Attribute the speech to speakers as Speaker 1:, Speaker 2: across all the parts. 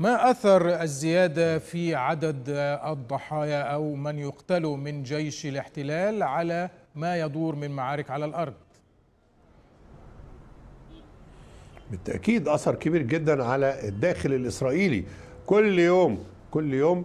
Speaker 1: ما أثر الزيادة في عدد الضحايا أو من يقتل من جيش الاحتلال على ما يدور من معارك على الأرض؟
Speaker 2: بالتأكيد أثر كبير جدا على الداخل الإسرائيلي كل يوم كل يوم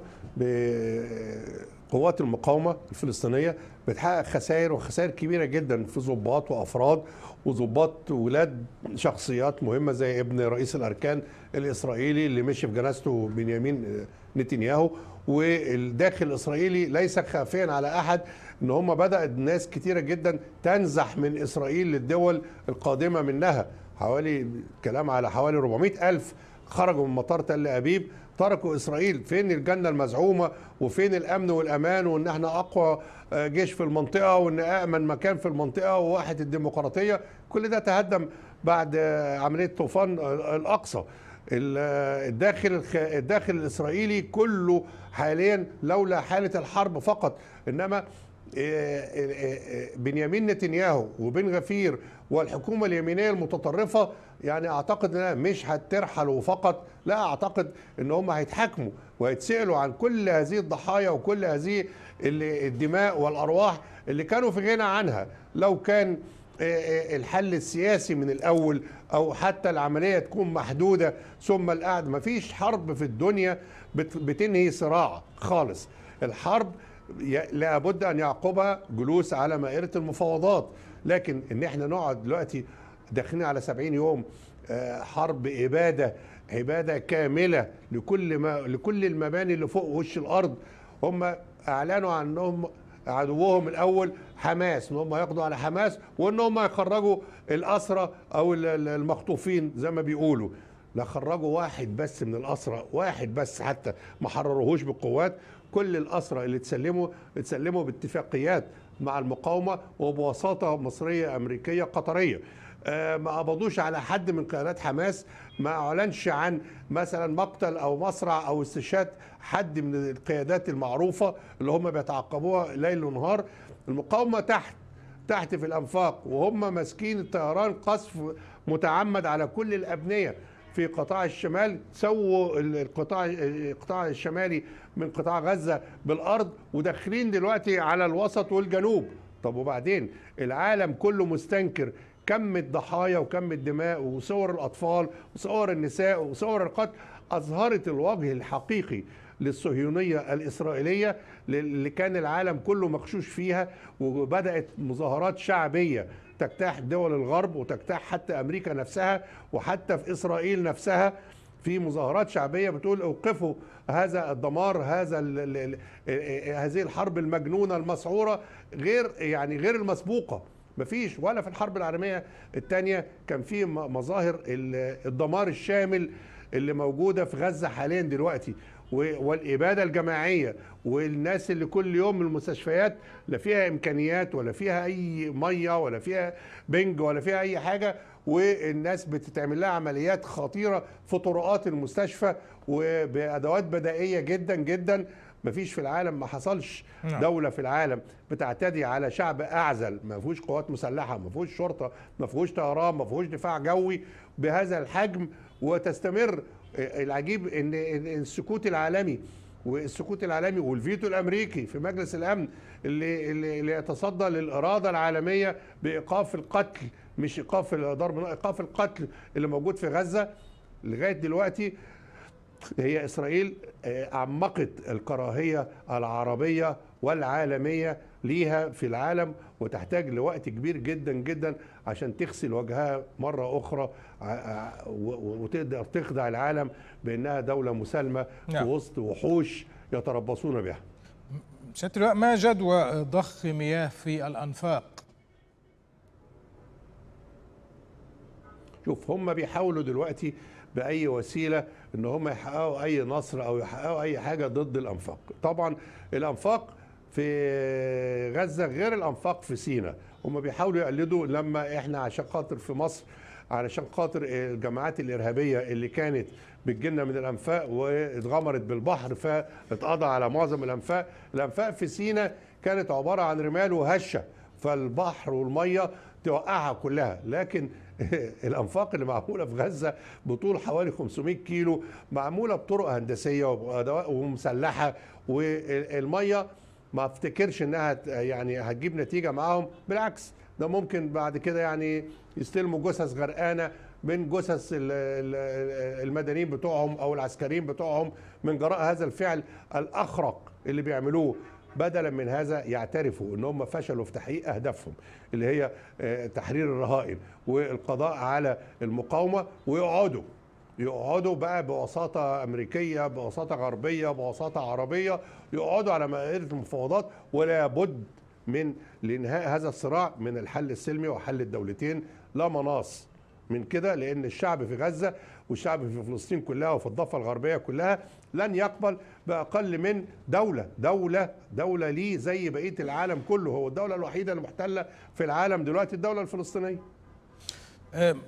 Speaker 2: قوات المقاومه الفلسطينيه بتحقق خسائر وخسائر كبيره جدا في ضباط وافراد وضباط ولاد شخصيات مهمه زي ابن رئيس الاركان الاسرائيلي اللي مشي في جنازته بنيامين نتنياهو والداخل الاسرائيلي ليس خافيا على احد ان هم بدات ناس كتيره جدا تنزح من اسرائيل للدول القادمه منها حوالي كلام على حوالي 400 الف خرجوا من مطار تل أبيب تركوا إسرائيل فين الجنة المزعومة وفين الأمن والأمان وإن احنا أقوى آه، جيش في المنطقة وإن امن مكان في المنطقة وواحد الديمقراطية كل ده تهدم بعد آه، عملية طوفان آه، الأقصى الداخل الداخل الاسرائيلي كله حاليا لولا حاله الحرب فقط انما إيه، إيه، إيه، بنيامين نتنياهو وبن غفير والحكومة اليمينية المتطرفة يعني أعتقد أنها مش هترحلوا فقط لا أعتقد أن هم هيتحاكموا ويتسألوا عن كل هذه الضحايا وكل هذه الدماء والأرواح اللي كانوا في غنى عنها لو كان الحل السياسي من الأول أو حتى العملية تكون محدودة ثم القعد مفيش حرب في الدنيا بتنهي صراع خالص الحرب لابد ان يعقبها جلوس على مائره المفاوضات لكن ان احنا نقعد دلوقتي داخلين على 70 يوم آه، حرب اباده اباده كامله لكل ما لكل المباني اللي فوق وش الارض هم اعلنوا عنهم عدوهم الاول حماس ان هم يقضوا على حماس وان هم يخرجوا الاسرى او المخطوفين زي ما بيقولوا لا خرجوا واحد بس من الأسرى واحد بس حتى ما حرروهوش بالقوات كل الأسرى اللي تسلموا تسلموا باتفاقيات مع المقاومة وبوساطة مصرية أمريكية قطرية آه، ما قبضوش على حد من قيادات حماس ما اعلنش عن مثلا مقتل او مصرع او استشهاد حد من القيادات المعروفه اللي هم بيتعقبوها ليل ونهار المقاومه تحت تحت في الانفاق وهم ماسكين الطيران قصف متعمد على كل الابنيه في قطاع الشمال سووا القطاع القطاع الشمالي من قطاع غزه بالارض وداخلين دلوقتي على الوسط والجنوب طب وبعدين العالم كله مستنكر كم الضحايا وكم الدماء وصور الاطفال وصور النساء وصور القتل اظهرت الوجه الحقيقي للصهيونية الإسرائيلية اللي كان العالم كله مخشوش فيها وبدأت مظاهرات شعبية تجتاح دول الغرب وتجتاح حتى امريكا نفسها وحتى في اسرائيل نفسها في مظاهرات شعبيه بتقول اوقفوا هذا الدمار هذا هذه الحرب المجنونه المسعوره غير يعني غير المسبوقه مفيش ولا في الحرب العالميه الثانيه كان في مظاهر الدمار الشامل اللي موجوده في غزه حاليا دلوقتي والاباده الجماعيه والناس اللي كل يوم المستشفيات لا فيها امكانيات ولا فيها اي ميه ولا فيها بنج ولا فيها اي حاجه والناس بتتعمل لها عمليات خطيره في طرقات المستشفى وبادوات بدائيه جدا جدا مفيش في العالم ما حصلش نعم. دولة في العالم بتعتدي على شعب أعزل ما فيهوش قوات مسلحة ما فيهوش شرطة ما فيهوش طيران ما فيهوش دفاع جوي بهذا الحجم وتستمر آه، العجيب ان السكوت العالمي والسكوت العالمي والفيتو الامريكي في مجلس الامن اللي اللي يتصدى للاراده العالميه بايقاف القتل مش ايقاف الضرب ايقاف القتل اللي موجود في غزه لغايه دلوقتي هي اسرائيل آه، عمقت الكراهيه العربيه والعالميه ليها في العالم وتحتاج لوقت كبير جدا جدا عشان تغسل وجهها مرة أخرى وتقدر تخدع العالم بأنها دولة مسالمة في نعم. وسط وحوش يتربصون بها
Speaker 1: سيادة ما جدوى ضخ مياه في الأنفاق
Speaker 2: شوف هم بيحاولوا دلوقتي باي وسيله ان هم يحققوا اي نصر او يحققوا اي حاجه ضد الانفاق طبعا الانفاق في غزه غير الانفاق في سينا هم بيحاولوا يقلدوا لما احنا عشان خاطر في مصر علشان خاطر الجماعات الارهابيه اللي كانت بتجيلنا من الانفاق واتغمرت بالبحر فاتقضى على معظم الانفاق، الانفاق في سينا كانت عباره عن رمال وهشه فالبحر والميه توقعها كلها، لكن الانفاق اللي معموله في غزه بطول حوالي 500 كيلو معموله بطرق هندسيه ومسلحه والميه ما افتكرش انها يعني هتجيب نتيجه معاهم بالعكس ده ممكن بعد كده يعني يستلموا جثث غرقانه من جثث المدنيين بتوعهم او العسكريين بتوعهم من جراء هذا الفعل الاخرق اللي بيعملوه بدلا من هذا يعترفوا ان هم فشلوا في تحقيق اهدافهم اللي هي آه، تحرير الرهائن والقضاء على المقاومه ويقعدوا يقعدوا بقى بوساطه امريكيه بوساطه غربيه بوساطه عربيه يقعدوا على مائده المفاوضات ولا بد من لانهاء هذا الصراع من الحل السلمي وحل الدولتين لا مناص من كده لان الشعب في غزه والشعب في فلسطين كلها وفي الضفه الغربيه كلها لن يقبل باقل من دوله دوله دوله ليه زي بقيه العالم كله هو الدوله الوحيده المحتله في العالم دلوقتي الدوله الفلسطينيه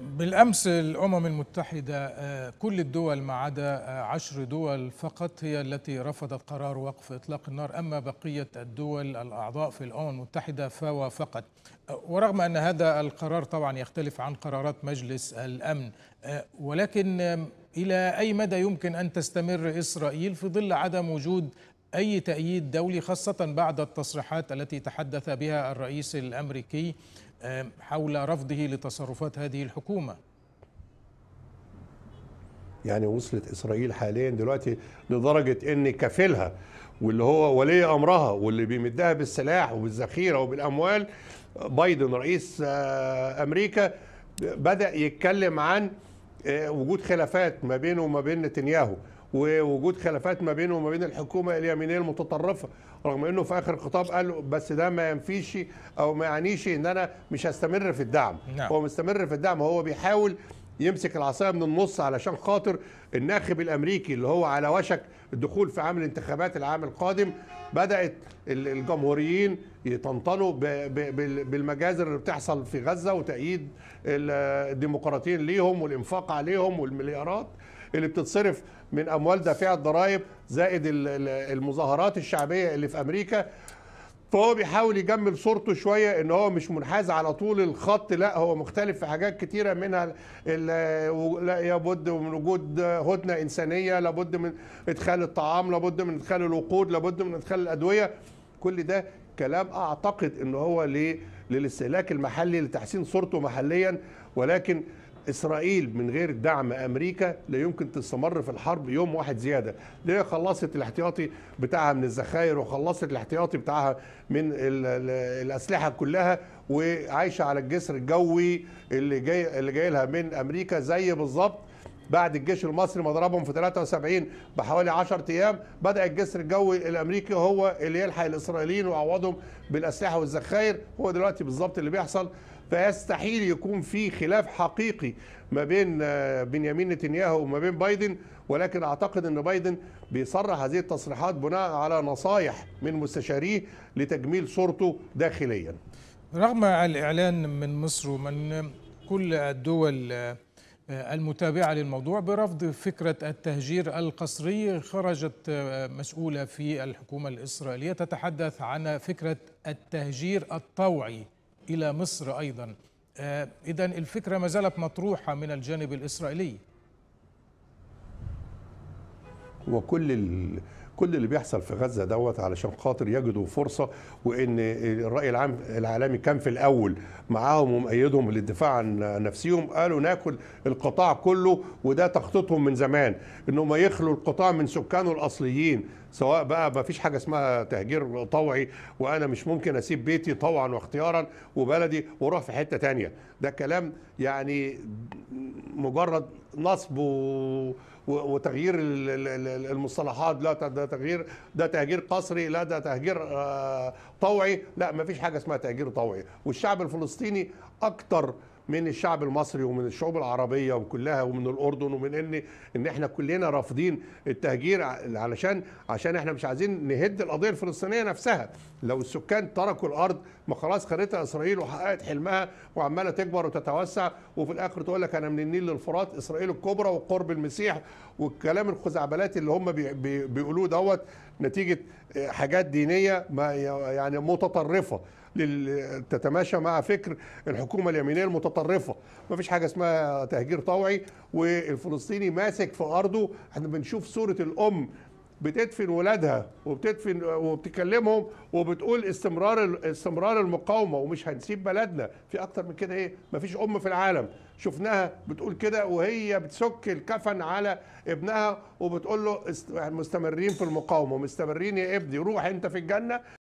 Speaker 1: بالامس الامم المتحده آه، كل الدول ما عدا آه، عشر دول فقط هي التي رفضت قرار وقف اطلاق النار اما بقيه الدول الاعضاء في الامم المتحده فوافقت آه، ورغم ان هذا القرار طبعا يختلف عن قرارات مجلس الامن ولكن الى اي مدى يمكن ان تستمر اسرائيل في ظل عدم وجود اي تاييد دولي خاصه بعد التصريحات التي تحدث بها الرئيس الامريكي حول رفضه لتصرفات هذه الحكومه
Speaker 2: يعني وصلت اسرائيل حاليا دلوقتي لدرجه ان كفيلها واللي هو ولي امرها واللي بيمدها بالسلاح وبالذخيره وبالاموال بايدن رئيس آه، امريكا بدا يتكلم عن آه، وجود خلافات ما بينه وما بين نتنياهو ووجود خلافات ما بينه وما بين الحكومه اليمينيه المتطرفه رغم انه في اخر الخطاب قال بس ده ما ينفيش او ما يعنيش ان انا مش هستمر في الدعم نعم. هو مستمر في الدعم هو بيحاول يمسك العصايه من النص علشان خاطر الناخب الامريكي اللي هو على وشك الدخول في عام الانتخابات العام القادم بدات الجمهوريين يطنطنوا بالمجازر اللي بتحصل في غزه وتأييد الديمقراطيين ليهم والانفاق عليهم والمليارات اللي بتتصرف من اموال دافعه الضرائب زائد المظاهرات الشعبيه اللي في امريكا فهو بيحاول يجمل صورته شويه ان هو مش منحاز على طول الخط لا هو مختلف في حاجات كتيره منها لا يبد من وجود هدنه انسانيه لابد من ادخال الطعام لابد من ادخال الوقود لابد من ادخال الادويه كل ده كلام اعتقد ان هو للاستهلاك المحلي لتحسين صورته محليا ولكن إسرائيل من غير دعم أمريكا لا يمكن تستمر في الحرب يوم واحد زيادة ليه خلصت الاحتياطي بتاعها من الذخاير وخلصت الاحتياطي بتاعها من الأسلحة كلها وعايشة على الجسر الجوي اللي جاي, اللي جاي لها من أمريكا زي بالظبط بعد الجيش المصري ما ضربهم في 73 بحوالي 10 ايام بدا الجسر الجوي الامريكي هو اللي يلحق الاسرائيليين ويعوضهم بالاسلحه والذخاير هو دلوقتي بالظبط اللي بيحصل فيستحيل يكون في خلاف حقيقي ما بين آه، بنيامين نتنياهو وما بين بايدن ولكن اعتقد ان بايدن بيصرح هذه التصريحات بناء على نصايح من مستشاريه لتجميل صورته داخليا
Speaker 1: رغم الاعلان من مصر ومن كل الدول آه، المتابعة للموضوع برفض فكرة التهجير القسري خرجت مسؤولة في الحكومة الإسرائيلية تتحدث عن فكرة التهجير الطوعي إلى مصر أيضا آه، إذا الفكرة ما زالت مطروحة من الجانب الإسرائيلي
Speaker 2: وكل كل اللي بيحصل في غزه دوت علشان خاطر يجدوا فرصه وان الراي العام العالمي كان في الاول معاهم ومؤيدهم للدفاع عن نفسهم قالوا ناكل القطاع كله وده تخطيطهم من زمان انهم يخلوا القطاع من سكانه الاصليين سواء بقى ما فيش حاجه اسمها تهجير طوعي وانا مش ممكن اسيب بيتي طوعا واختيارا وبلدي واروح في حته تانية ده كلام يعني مجرد نصب وتغيير المصطلحات لا ده تغيير ده تهجير قسري لا ده تهجير آه، طوعي لا ما فيش حاجه اسمها تهجير طوعي والشعب الفلسطيني اكتر من الشعب المصري ومن الشعوب العربيه وكلها ومن الاردن ومن ان ان احنا كلنا رافضين التهجير علشان عشان احنا مش عايزين نهد القضيه الفلسطينيه نفسها لو السكان تركوا الارض ما خلاص خدتها اسرائيل وحققت حلمها وعماله تكبر وتتوسع وفي الاخر تقول لك انا من النيل للفرات اسرائيل الكبرى وقرب المسيح والكلام الخزعبلات اللي هم بي بي بيقولوه دوت نتيجه آه، حاجات دينيه ما يعني متطرفه لل... تتماشى مع فكر الحكومه اليمينيه المتطرفه ما فيش حاجه اسمها تهجير طوعي والفلسطيني ماسك في ارضه احنا بنشوف صوره الام بتدفن ولادها وبتدفن وبتكلمهم وبتقول استمرار استمرار المقاومه ومش هنسيب بلدنا في اكتر من كده ايه مفيش ام في العالم شفناها بتقول كده وهي بتسك الكفن على ابنها وبتقول له
Speaker 1: مستمرين في المقاومه مستمرين يا ابني روح انت في الجنه